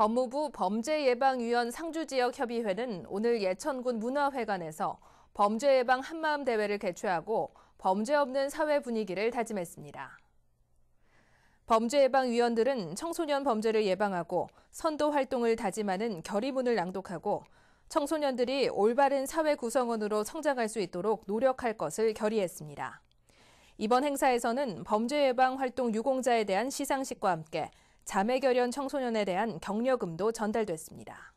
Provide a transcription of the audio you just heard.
법무부 범죄예방위원 상주지역협의회는 오늘 예천군 문화회관에서 범죄예방 한마음 대회를 개최하고 범죄 없는 사회 분위기를 다짐했습니다. 범죄예방위원들은 청소년 범죄를 예방하고 선도 활동을 다짐하는 결의문을 낭독하고 청소년들이 올바른 사회 구성원으로 성장할 수 있도록 노력할 것을 결의했습니다. 이번 행사에서는 범죄 예방 활동 유공자에 대한 시상식과 함께 자매결연 청소년에 대한 격려금도 전달됐습니다.